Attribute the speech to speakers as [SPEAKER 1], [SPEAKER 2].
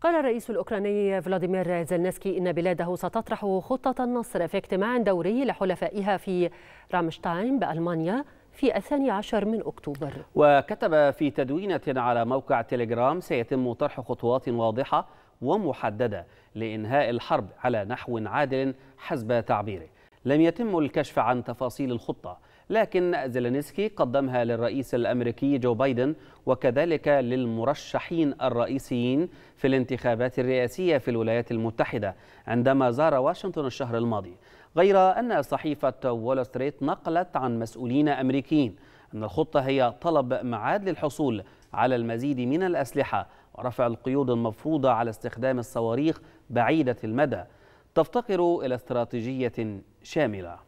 [SPEAKER 1] قال الرئيس الأوكراني فلاديمير زلنسكي إن بلاده ستطرح خطة النصر في اجتماع دوري لحلفائها في رامشتاين بألمانيا في الثاني عشر من أكتوبر
[SPEAKER 2] وكتب في تدوينة على موقع تيليجرام سيتم طرح خطوات واضحة ومحددة لإنهاء الحرب على نحو عادل حسب تعبيره لم يتم الكشف عن تفاصيل الخطة لكن زيلينسكي قدمها للرئيس الأمريكي جو بايدن وكذلك للمرشحين الرئيسيين في الانتخابات الرئاسية في الولايات المتحدة عندما زار واشنطن الشهر الماضي غير أن صحيفة وول ستريت نقلت عن مسؤولين أمريكيين أن الخطة هي طلب معاد للحصول على المزيد من الأسلحة ورفع القيود المفروضة على استخدام الصواريخ بعيدة المدى تفتقر إلى استراتيجية شاملة